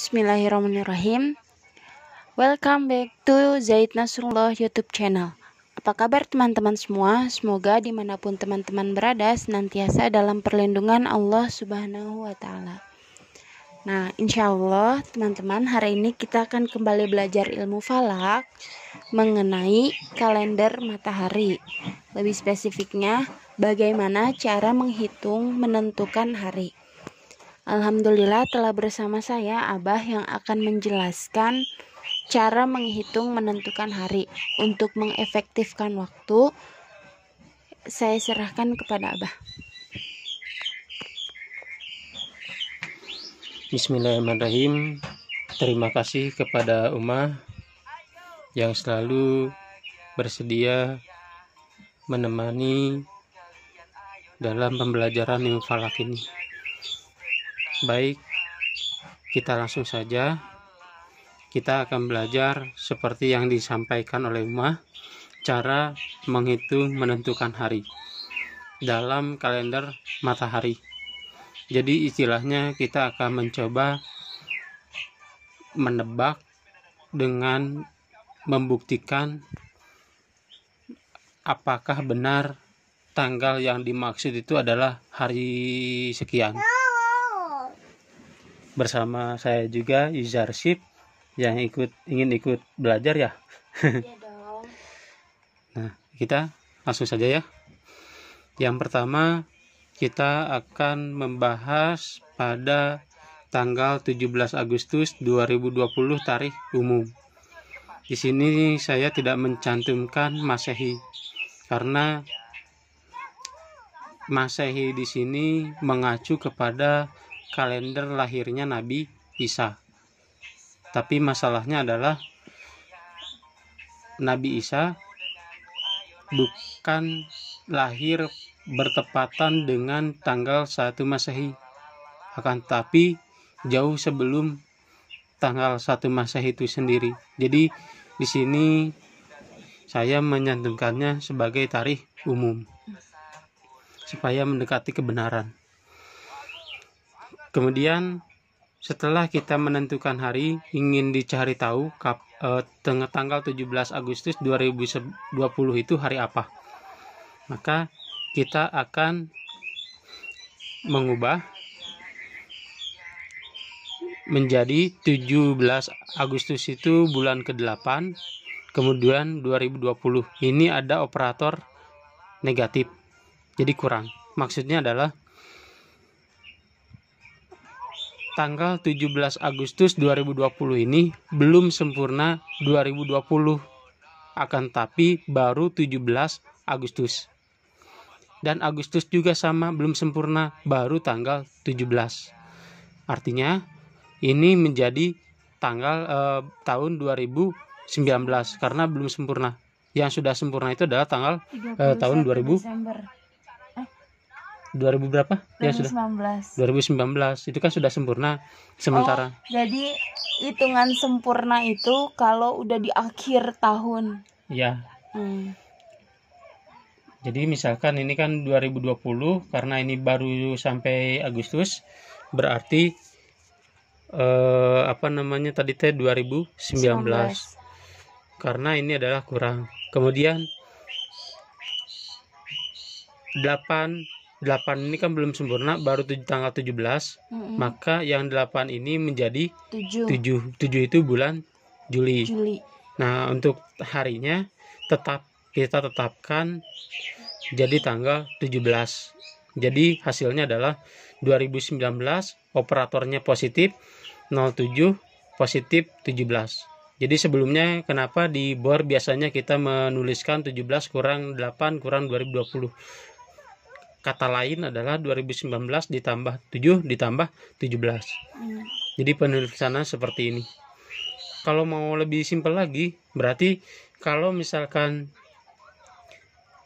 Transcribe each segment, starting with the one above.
Bismillahirrahmanirrahim. Welcome back to Zaid Nasrullah YouTube channel. Apa kabar teman-teman semua? Semoga dimanapun teman-teman berada senantiasa dalam perlindungan Allah Subhanahu wa Ta'ala. Nah, insya Allah teman-teman hari ini kita akan kembali belajar ilmu falak mengenai kalender matahari. Lebih spesifiknya, bagaimana cara menghitung menentukan hari. Alhamdulillah telah bersama saya Abah yang akan menjelaskan cara menghitung menentukan hari untuk mengefektifkan waktu. Saya serahkan kepada Abah. Bismillahirrahmanirrahim. Terima kasih kepada Umah yang selalu bersedia menemani dalam pembelajaran ilmu falak ini. Baik, kita langsung saja. Kita akan belajar seperti yang disampaikan oleh Umah, cara menghitung menentukan hari dalam kalender matahari. Jadi istilahnya kita akan mencoba menebak dengan membuktikan apakah benar tanggal yang dimaksud itu adalah hari sekian bersama saya juga ship yang ikut ingin ikut belajar ya. Iya nah, kita langsung saja ya. Yang pertama, kita akan membahas pada tanggal 17 Agustus 2020 tarikh umum. Di sini saya tidak mencantumkan Masehi karena Masehi di sini mengacu kepada kalender lahirnya Nabi Isa. Tapi masalahnya adalah Nabi Isa bukan lahir bertepatan dengan tanggal 1 Masehi. Akan tapi jauh sebelum tanggal 1 Masehi itu sendiri. Jadi di sini saya menyantumkannya sebagai tarikh umum supaya mendekati kebenaran. Kemudian setelah kita menentukan hari ingin dicari tahu kap, eh, tanggal 17 Agustus 2020 itu hari apa maka kita akan mengubah menjadi 17 Agustus itu bulan ke-8 kemudian 2020 ini ada operator negatif jadi kurang maksudnya adalah tanggal 17 Agustus 2020 ini belum sempurna 2020 akan tapi baru 17 Agustus. Dan Agustus juga sama belum sempurna baru tanggal 17. Artinya ini menjadi tanggal eh, tahun 2019 karena belum sempurna. Yang sudah sempurna itu adalah tanggal eh, tahun 2000 Desember. 2000 berapa? 2019. Ya sudah 2019. Itu kan sudah sempurna sementara. Oh, jadi hitungan sempurna itu kalau udah di akhir tahun. Ya. Hmm. Jadi misalkan ini kan 2020 karena ini baru sampai Agustus berarti eh, apa namanya tadi teh 2019. 19. Karena ini adalah kurang. Kemudian 8 8 ini kan belum sempurna baru tuj tanggal 17 mm -hmm. maka yang 8 ini menjadi 7 7, 7 itu bulan Juli. Juli nah untuk harinya tetap kita tetapkan jadi tanggal 17 jadi hasilnya adalah 2019 operatornya positif 07 positif 17 jadi sebelumnya kenapa di bor biasanya kita menuliskan 17 kurang 8 kurang 2020 kata lain adalah 2019 ditambah 7 ditambah 17 hmm. jadi penulisannya seperti ini kalau mau lebih simpel lagi berarti kalau misalkan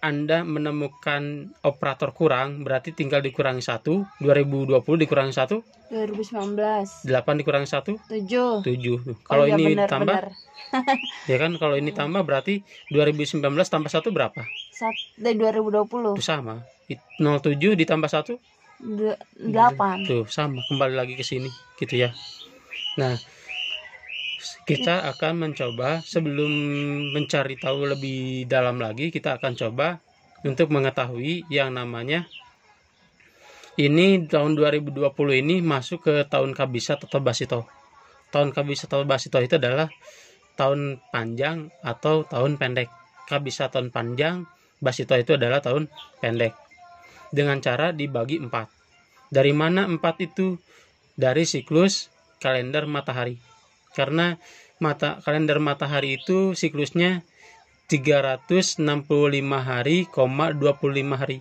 anda menemukan operator kurang, berarti tinggal dikurangi 1. 2020 dikurangi 1? 2019. 8 dikurangi 1? 7. 7. Kalau oh, ini bener, tambah? Bener. ya kan kalau ini tambah berarti 2019 tambah 1 berapa? Sat, eh, dari 2020. Itu sama. 07 ditambah 1? 8. Tuh, sama. Kembali lagi ke sini gitu ya. Nah, kita iya. akan mencoba sebelum mencari tahu lebih dalam lagi kita akan coba untuk mengetahui yang namanya ini tahun 2020 ini masuk ke tahun kabisa atau basito tahun kabisa atau basito itu adalah tahun panjang atau tahun pendek kabisa tahun panjang basito itu adalah tahun pendek dengan cara dibagi empat dari mana empat itu dari siklus kalender matahari karena mata kalender matahari itu siklusnya 365 hari, 25 hari.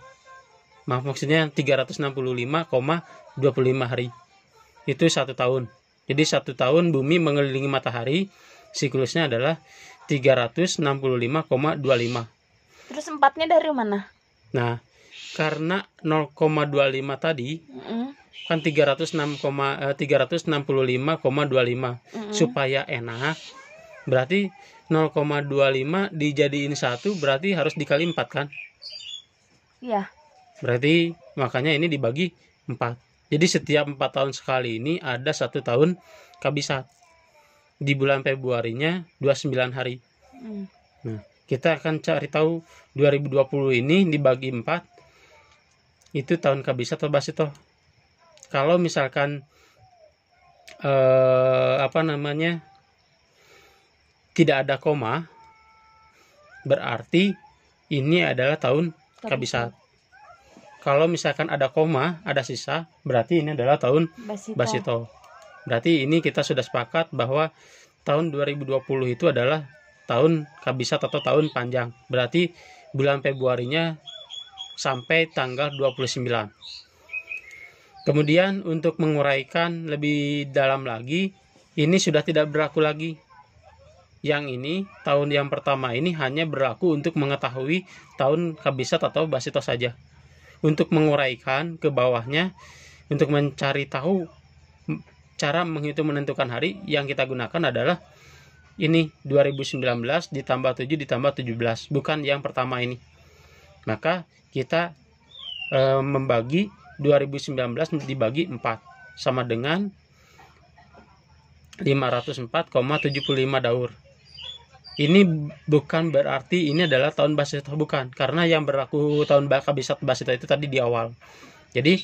Maaf maksudnya 365, 25 hari. Itu satu tahun. Jadi satu tahun bumi mengelilingi matahari siklusnya adalah 365,25. Terus empatnya dari mana? Nah, karena 0,25 tadi mm -hmm kan 306, 365,25 mm-hmm. supaya enak berarti 0,25 dijadiin satu berarti harus dikali empat kan iya berarti makanya ini dibagi empat jadi setiap empat tahun sekali ini ada satu tahun kabisat di bulan Februarinya 29 hari mm. nah kita akan cari tahu 2020 ini dibagi empat itu tahun kabisat atau basito kalau misalkan eh, apa namanya tidak ada koma berarti ini adalah tahun kabisat kalau misalkan ada koma, ada sisa, berarti ini adalah tahun Basito. Basito. Berarti ini kita sudah sepakat bahwa tahun 2020 itu adalah tahun kabisat atau tahun panjang. Berarti bulan Februarinya sampai tanggal 29. Kemudian untuk menguraikan lebih dalam lagi, ini sudah tidak berlaku lagi. Yang ini tahun yang pertama ini hanya berlaku untuk mengetahui tahun kabisat atau basito saja. Untuk menguraikan ke bawahnya, untuk mencari tahu cara menghitung menentukan hari yang kita gunakan adalah ini 2019 ditambah 7 ditambah 17, bukan yang pertama ini. Maka kita e, membagi 2019 dibagi 4 sama dengan 504,75 daur. Ini bukan berarti ini adalah tahun Basita bukan, karena yang berlaku tahun Kabisat Basita itu tadi di awal. Jadi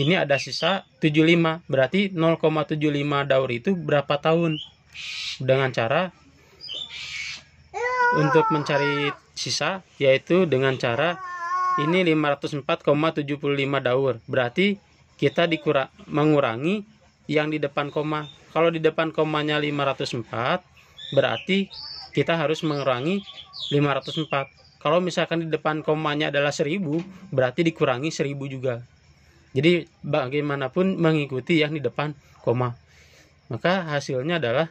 ini ada sisa 75, berarti 0,75 daur itu berapa tahun? Dengan cara untuk mencari sisa yaitu dengan cara ini 504,75 daur berarti kita dikurang mengurangi yang di depan koma kalau di depan komanya 504 berarti kita harus mengurangi 504 kalau misalkan di depan komanya adalah 1000 berarti dikurangi 1000 juga jadi bagaimanapun mengikuti yang di depan koma maka hasilnya adalah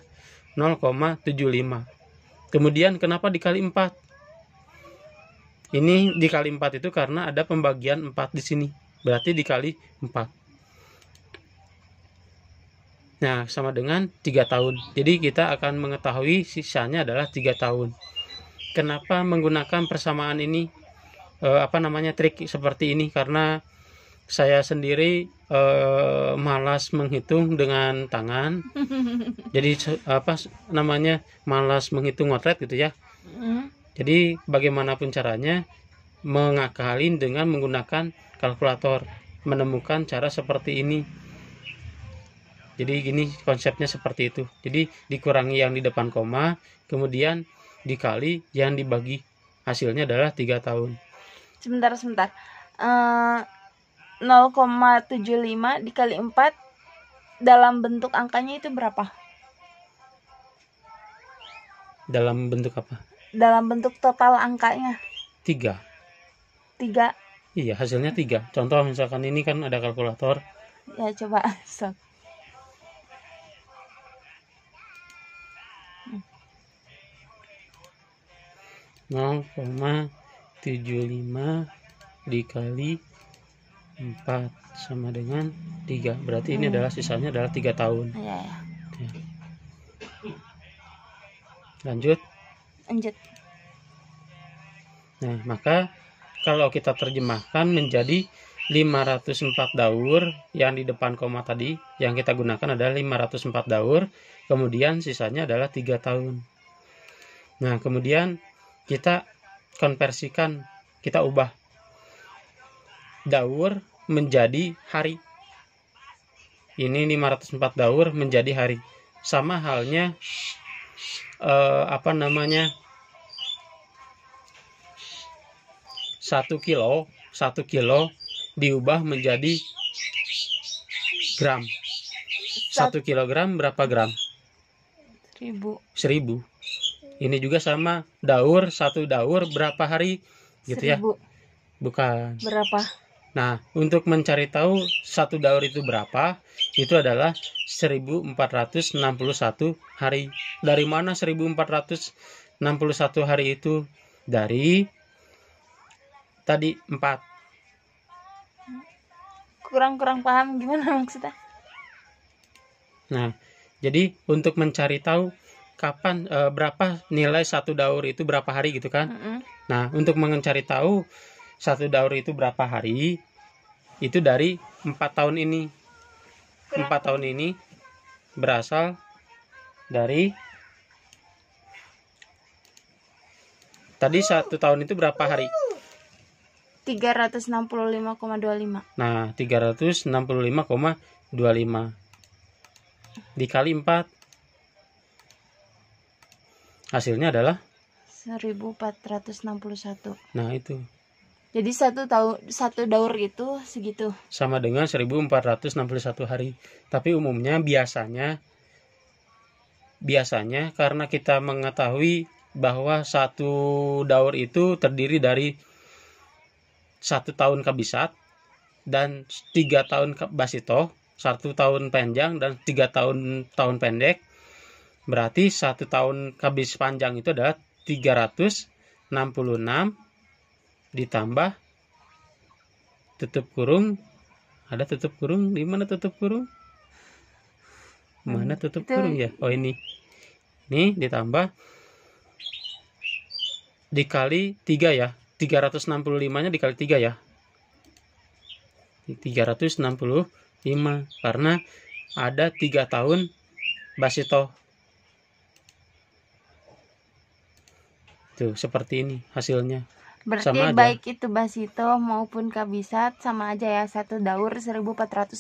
0,75 kemudian kenapa dikali 4 ini dikali 4 itu karena ada pembagian 4 di sini. Berarti dikali 4. Nah, sama dengan 3 tahun. Jadi kita akan mengetahui sisanya adalah 3 tahun. Kenapa menggunakan persamaan ini? E, apa namanya trik seperti ini? Karena saya sendiri e, malas menghitung dengan tangan. Jadi apa namanya? malas menghitung otret gitu ya. Mm-hmm. Jadi bagaimanapun caranya mengakalin dengan menggunakan kalkulator menemukan cara seperti ini. Jadi gini konsepnya seperti itu. Jadi dikurangi yang di depan koma, kemudian dikali yang dibagi. Hasilnya adalah tiga tahun. Sebentar, sebentar. Eh, uh, 0,75 dikali 4 dalam bentuk angkanya itu berapa? Dalam bentuk apa? dalam bentuk total angkanya tiga tiga iya hasilnya tiga contoh misalkan ini kan ada kalkulator ya coba so. nol koma tujuh lima dikali 4 sama dengan 3 berarti hmm. ini adalah sisanya adalah 3 tahun ya, lanjut lanjut nah maka kalau kita terjemahkan menjadi 504 daur yang di depan koma tadi yang kita gunakan adalah 504 daur kemudian sisanya adalah 3 tahun nah kemudian kita konversikan kita ubah daur menjadi hari ini 504 daur menjadi hari sama halnya eh, apa namanya satu kilo satu kilo diubah menjadi gram satu kilogram berapa gram seribu seribu ini juga sama daur satu daur berapa hari gitu ya. seribu. ya bukan berapa Nah, untuk mencari tahu satu daur itu berapa, itu adalah 1461 hari. Dari mana 1461 hari itu? Dari tadi 4. Kurang-kurang paham gimana maksudnya? Nah, jadi untuk mencari tahu kapan e, berapa nilai satu daur itu berapa hari gitu kan. Mm -hmm. Nah, untuk mencari tahu satu daur itu berapa hari itu dari empat tahun ini. Empat tahun ini berasal dari Tadi satu tahun itu berapa hari? 365,25. Nah, 365,25 dikali 4 hasilnya adalah 1461. Nah, itu. Jadi satu tahun satu daur itu segitu. Sama dengan 1461 hari. Tapi umumnya biasanya biasanya karena kita mengetahui bahwa satu daur itu terdiri dari satu tahun kabisat dan tiga tahun basito, satu tahun panjang dan tiga tahun tahun pendek. Berarti satu tahun kabis panjang itu adalah 366 ditambah tutup kurung ada tutup kurung di mana tutup kurung mana tutup kurung ya oh ini ini ditambah dikali 3 ya. 365-nya dikali 3 ya. 365 karena ada 3 tahun Basito. Tuh, seperti ini hasilnya. Berarti sama baik aja. itu Basito maupun Kabisat sama aja ya satu daur 1461.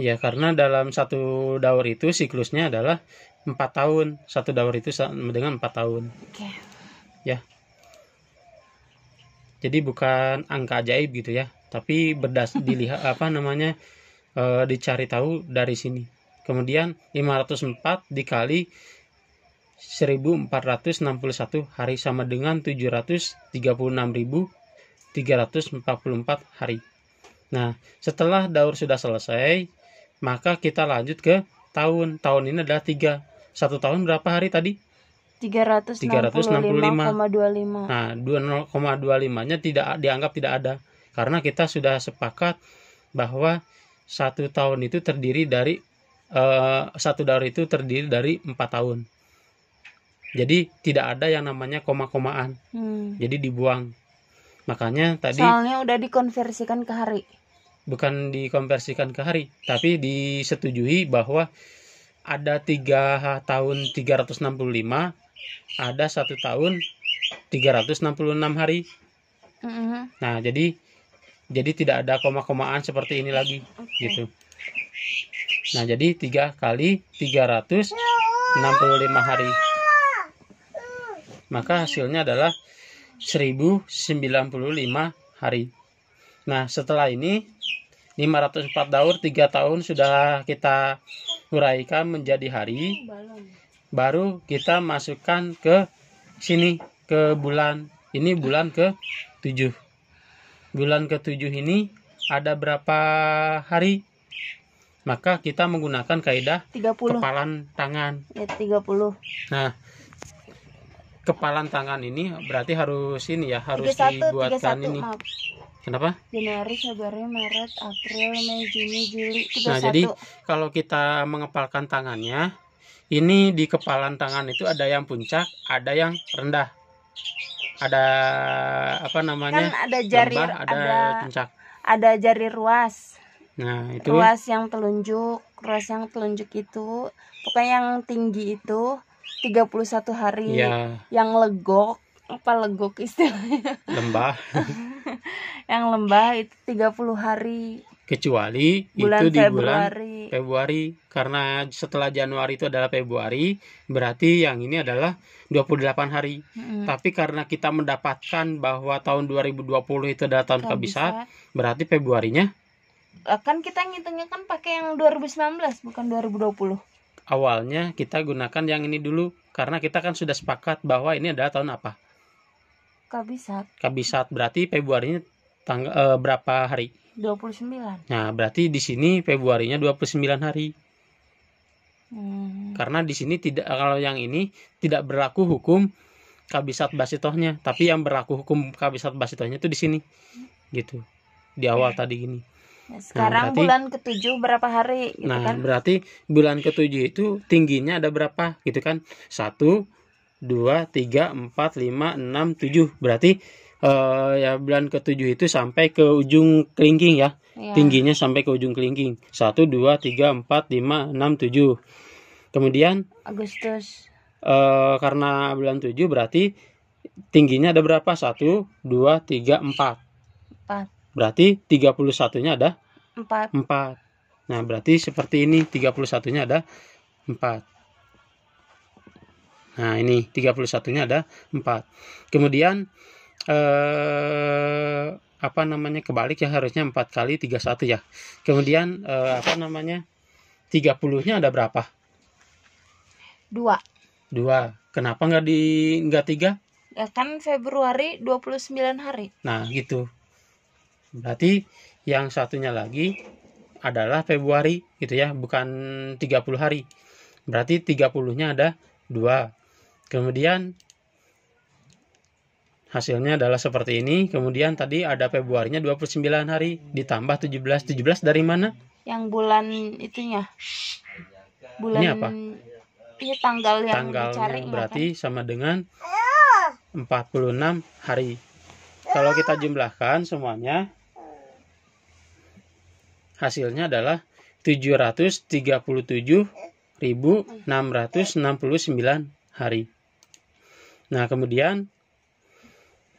Ya, karena dalam satu daur itu siklusnya adalah 4 tahun. Satu daur itu dengan 4 tahun. Oke. Okay ya jadi bukan angka ajaib gitu ya tapi berdas dilihat apa namanya e, dicari tahu dari sini kemudian 504 dikali 1461 hari sama dengan 736.344 hari nah setelah daur sudah selesai maka kita lanjut ke tahun tahun ini adalah tiga satu tahun berapa hari tadi 365,25. Nah, 2,25-nya tidak dianggap tidak ada karena kita sudah sepakat bahwa satu tahun itu terdiri dari uh, satu daur itu terdiri dari empat tahun. Jadi tidak ada yang namanya koma-komaan. Hmm. Jadi dibuang. Makanya tadi Soalnya udah dikonversikan ke hari. Bukan dikonversikan ke hari, tapi disetujui bahwa ada tiga tahun 365 ada satu tahun 366 hari. Uh mm-hmm. -huh. Nah, jadi jadi tidak ada koma-komaan seperti ini lagi okay. gitu. Nah, jadi tiga kali 365 hari. Maka hasilnya adalah 1095 hari. Nah, setelah ini 504 daur 3 tahun sudah kita uraikan menjadi hari baru kita masukkan ke sini ke bulan ini bulan ke 7 bulan ke 7 ini ada berapa hari maka kita menggunakan kaidah 30. kepalan tangan ya, 30 nah kepalan tangan ini berarti harus ini ya harus 31, dibuatkan 31, ini maaf. Kenapa? Januari, Februari, Maret, April, Mei, Juni, Juli. 31. Nah, jadi kalau kita mengepalkan tangannya, ini di kepalan tangan itu ada yang puncak ada yang rendah ada apa namanya kan ada jari lembar, ada, ada puncak ada jari ruas nah itu ya. ruas yang telunjuk ruas yang telunjuk itu pokoknya yang tinggi itu 31 hari ya. yang legok apa legok istilahnya lembah yang lembah itu 30 hari kecuali bulan itu di Februari. bulan Februari karena setelah Januari itu adalah Februari berarti yang ini adalah 28 hari hmm. tapi karena kita mendapatkan bahwa tahun 2020 itu adalah tahun kabisat berarti Februarinya akan eh, kita ngitungnya kan pakai yang 2019 bukan 2020 awalnya kita gunakan yang ini dulu karena kita kan sudah sepakat bahwa ini adalah tahun apa kabisat kabisat berarti Februarinya tanggal e, eh, berapa hari 29. Nah, berarti di sini Februarinya 29 hari. Hmm. Karena di sini tidak kalau yang ini tidak berlaku hukum kabisat basitohnya, tapi yang berlaku hukum kabisat basitohnya itu di sini. Gitu. Di awal ya. tadi ini. Ya, nah, sekarang berarti, bulan ketujuh berapa hari gitu Nah, kan? berarti bulan ketujuh itu tingginya ada berapa gitu kan? satu, dua, tiga, empat, lima, enam, tujuh. Berarti uh, ya bulan ketujuh itu sampai ke ujung kelingking ya. ya. Tingginya sampai ke ujung kelingking. Satu, dua, tiga, empat, lima, enam, tujuh. Kemudian Agustus. Uh, karena bulan tujuh berarti tingginya ada berapa? Satu, dua, tiga, empat. Empat. Berarti tiga puluh satunya ada empat. Empat. Nah, berarti seperti ini tiga puluh satunya ada empat Nah, ini 31-nya ada 4. Kemudian eh, apa namanya kebalik ya harusnya empat kali tiga satu ya. Kemudian eh, apa namanya tiga puluhnya ada berapa? dua dua Kenapa nggak di nggak tiga Ya kan Februari 29 hari. Nah, gitu. Berarti yang satunya lagi adalah Februari gitu ya, bukan 30 hari. Berarti 30-nya ada dua Kemudian Hasilnya adalah seperti ini. Kemudian tadi ada Februarinya 29 hari ditambah 17. 17 dari mana? Yang bulan itunya. Bulan Ini apa? Ini iya, tanggal yang Tanggalnya dicari, berarti kan? sama dengan 46 hari. Kalau kita jumlahkan semuanya hasilnya adalah 737.669 hari. Nah, kemudian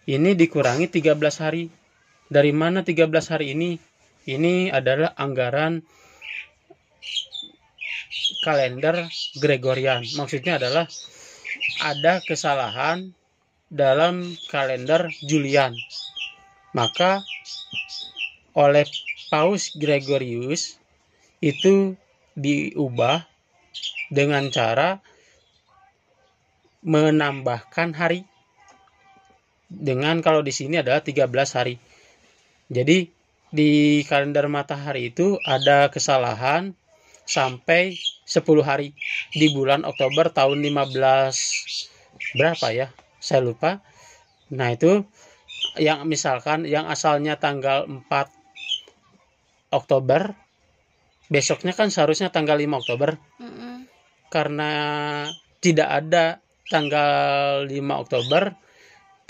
ini dikurangi 13 hari. Dari mana 13 hari ini? Ini adalah anggaran kalender Gregorian. Maksudnya adalah ada kesalahan dalam kalender Julian. Maka oleh Paus Gregorius itu diubah dengan cara menambahkan hari dengan kalau di sini adalah 13 hari. Jadi di kalender matahari itu ada kesalahan sampai 10 hari di bulan Oktober tahun 15 berapa ya? Saya lupa. Nah, itu yang misalkan yang asalnya tanggal 4 Oktober besoknya kan seharusnya tanggal 5 Oktober. Mm -hmm. Karena tidak ada tanggal 5 Oktober,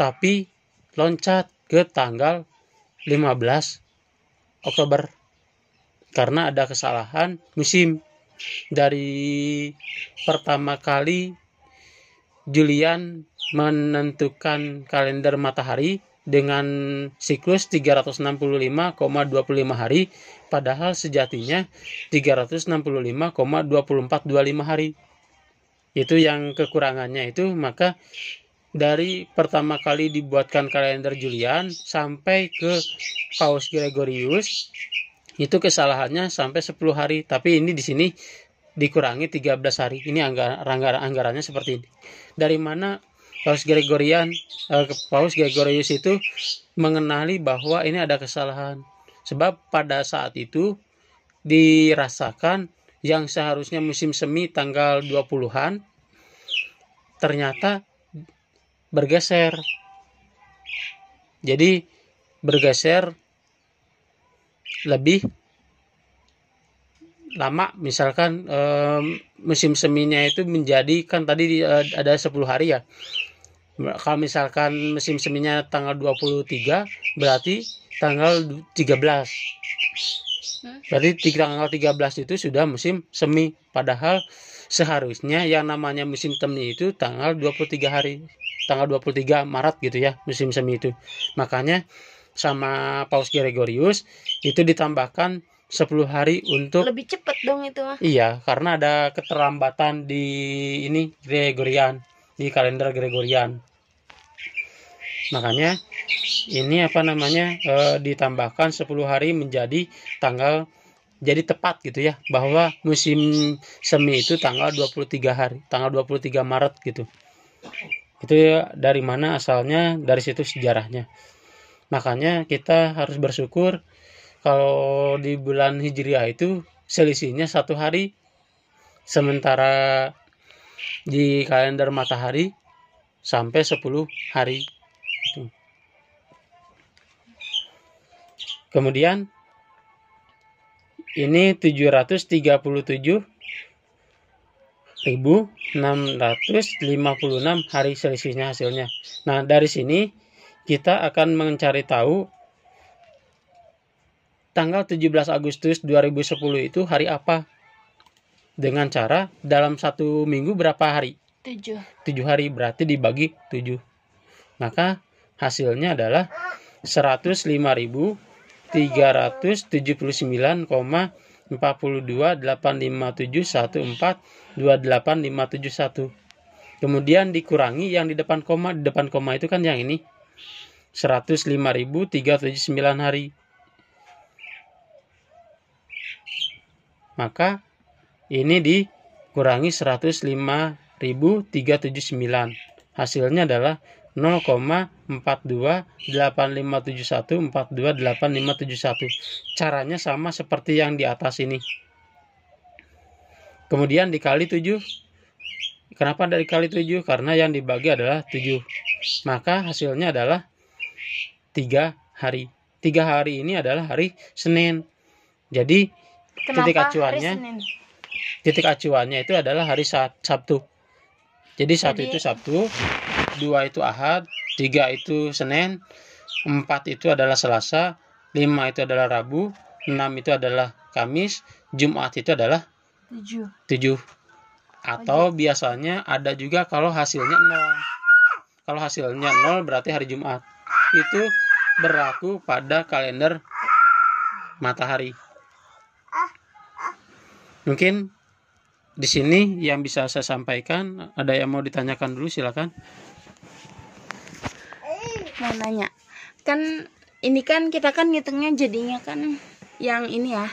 tapi loncat ke tanggal 15 Oktober karena ada kesalahan musim dari pertama kali Julian menentukan kalender matahari dengan siklus 365,25 hari padahal sejatinya 365,2425 hari itu yang kekurangannya itu maka dari pertama kali dibuatkan kalender Julian sampai ke Paus Gregorius itu kesalahannya sampai 10 hari tapi ini di sini dikurangi 13 hari ini anggaran anggarannya seperti ini dari mana Paus Gregorian eh, Paus Gregorius itu mengenali bahwa ini ada kesalahan sebab pada saat itu dirasakan yang seharusnya musim semi tanggal 20-an ternyata bergeser. Jadi bergeser lebih lama misalkan e, musim seminya itu menjadi kan tadi e, ada 10 hari ya kalau misalkan musim seminya tanggal 23 berarti tanggal 13 berarti tanggal 13 itu sudah musim semi padahal seharusnya yang namanya musim semi itu tanggal 23 hari tanggal 23 Maret gitu ya musim semi itu makanya sama Paus Gregorius itu ditambahkan 10 hari untuk lebih cepat dong itu mah. Iya, karena ada keterlambatan di ini Gregorian, di kalender Gregorian. Makanya ini apa namanya e, ditambahkan 10 hari menjadi tanggal jadi tepat gitu ya bahwa musim semi itu tanggal 23 hari tanggal 23 Maret gitu itu ya, dari mana asalnya dari situ sejarahnya makanya kita harus bersyukur kalau di bulan Hijriah itu selisihnya satu hari sementara di kalender matahari sampai 10 hari itu. kemudian ini 737.656 hari selisihnya hasilnya. Nah, dari sini kita akan mencari tahu tanggal 17 Agustus 2010 itu hari apa? Dengan cara dalam satu minggu berapa hari? 7. 7 hari berarti dibagi 7. Maka hasilnya adalah 105.000 379,4285714285771. Kemudian dikurangi yang di depan koma, di depan koma itu kan yang ini 105.379 hari. Maka ini dikurangi 105.379. Hasilnya adalah 0,428571 caranya sama seperti yang di atas ini kemudian dikali 7 kenapa dari kali 7 karena yang dibagi adalah 7 maka hasilnya adalah 3 hari 3 hari ini adalah hari Senin jadi Kenapa titik acuannya titik acuannya itu adalah hari Sabtu jadi satu itu Sabtu dua itu Ahad, tiga itu Senin, empat itu adalah Selasa, lima itu adalah Rabu, enam itu adalah Kamis, Jumat itu adalah tujuh. tujuh. Atau biasanya ada juga kalau hasilnya nol. Kalau hasilnya nol berarti hari Jumat. Itu berlaku pada kalender matahari. Mungkin di sini yang bisa saya sampaikan, ada yang mau ditanyakan dulu silakan mau nanya kan ini kan kita kan ngitungnya jadinya kan yang ini ya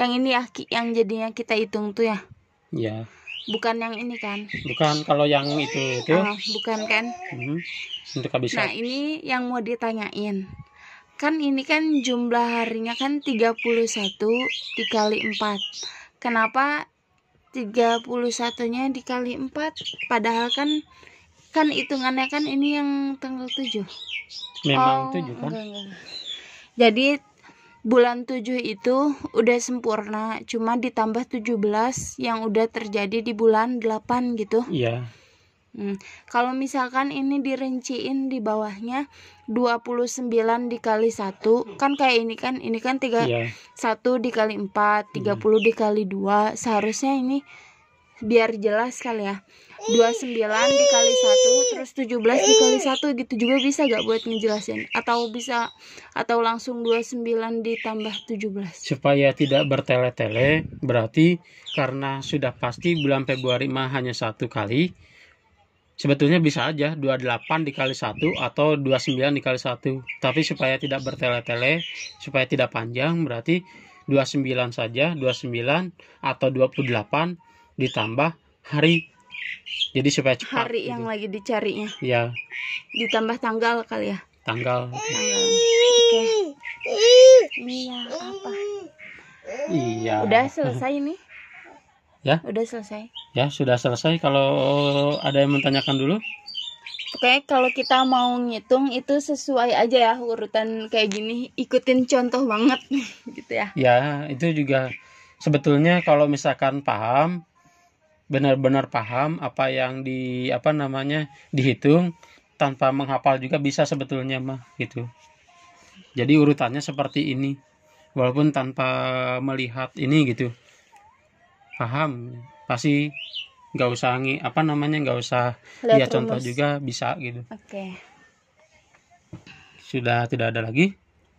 yang ini ya yang jadinya kita hitung tuh ya ya bukan yang ini kan bukan kalau yang itu itu oh, bukan kan hmm, untuk habis nah ini yang mau ditanyain kan ini kan jumlah harinya kan 31 dikali 4 kenapa 31 nya dikali 4 padahal kan kan hitungannya kan ini yang tanggal 7 memang oh, 7 kan enggak, enggak. jadi bulan 7 itu udah sempurna cuma ditambah 17 yang udah terjadi di bulan 8 gitu iya hmm. kalau misalkan ini dirinciin di bawahnya 29 dikali 1 kan kayak ini kan ini kan 3 iya. 1 dikali 4 30 hmm. dikali 2 seharusnya ini biar jelas kali ya 29 dikali 1 terus 17 dikali 1 gitu juga bisa gak buat ngejelasin atau bisa atau langsung 29 ditambah 17 supaya tidak bertele-tele berarti karena sudah pasti bulan Februari mah hanya satu kali sebetulnya bisa aja 28 dikali 1 atau 29 dikali 1 tapi supaya tidak bertele-tele supaya tidak panjang berarti 29 saja 29 atau 28 ditambah hari jadi supaya cepat hari gitu. yang lagi dicarinya ya ditambah tanggal kali ya tanggal tanggal okay. iya iya udah selesai ini ya udah selesai ya sudah selesai kalau ada yang menanyakan dulu Oke, kalau kita mau ngitung itu sesuai aja ya urutan kayak gini, ikutin contoh banget gitu ya. Ya, itu juga sebetulnya kalau misalkan paham benar-benar paham apa yang di apa namanya dihitung tanpa menghafal juga bisa sebetulnya mah gitu jadi urutannya seperti ini walaupun tanpa melihat ini gitu paham pasti nggak usah ngi apa namanya nggak usah Lihat ya contoh juga bisa gitu oke okay. sudah tidak ada lagi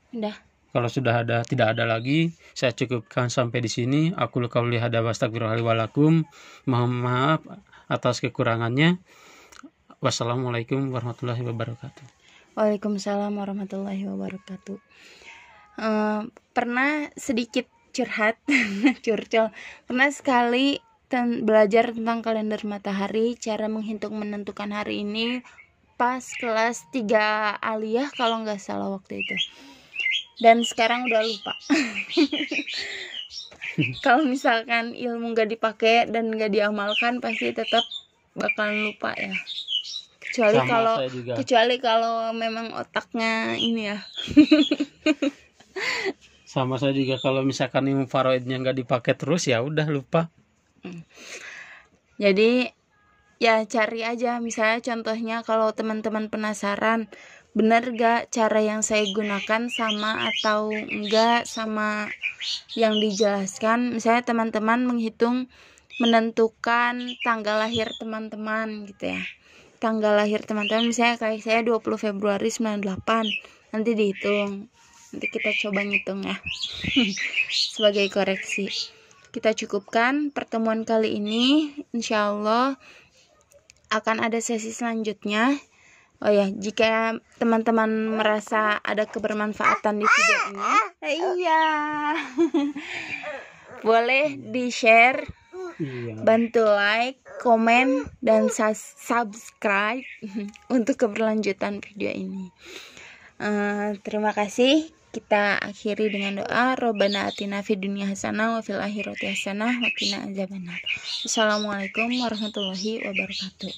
udah kalau sudah ada tidak ada lagi, saya cukupkan sampai di sini. Aku lihat ada wastagfirullahi Mohon maaf atas kekurangannya. Wassalamualaikum warahmatullahi wabarakatuh. Waalaikumsalam warahmatullahi wabarakatuh. Uh, pernah sedikit curhat, curcol. Pernah sekali ten belajar tentang kalender matahari, cara menghitung menentukan hari ini pas kelas 3 aliyah kalau nggak salah waktu itu dan sekarang udah lupa kalau misalkan ilmu nggak dipakai dan nggak diamalkan pasti tetap bakalan lupa ya kecuali kalau kecuali kalau memang otaknya ini ya sama saya juga kalau misalkan ilmu faroidnya nggak dipakai terus ya udah lupa hmm. jadi ya cari aja misalnya contohnya kalau teman-teman penasaran benar gak cara yang saya gunakan sama atau enggak sama yang dijelaskan misalnya teman-teman menghitung menentukan tanggal lahir teman-teman gitu ya tanggal lahir teman-teman misalnya kayak saya 20 Februari 98 nanti dihitung nanti kita coba ngitung ya sebagai koreksi kita cukupkan pertemuan kali ini insya Allah akan ada sesi selanjutnya Oh ya, jika teman-teman merasa ada kebermanfaatan di video ini, eh, iya, boleh di-share, iya. bantu like, komen, dan subscribe untuk keberlanjutan video ini. Uh, terima kasih. Kita akhiri dengan doa Robbana atina fid dunya hasanah wa fil akhirati hasanah wa qina azabannar. Assalamualaikum warahmatullahi wabarakatuh.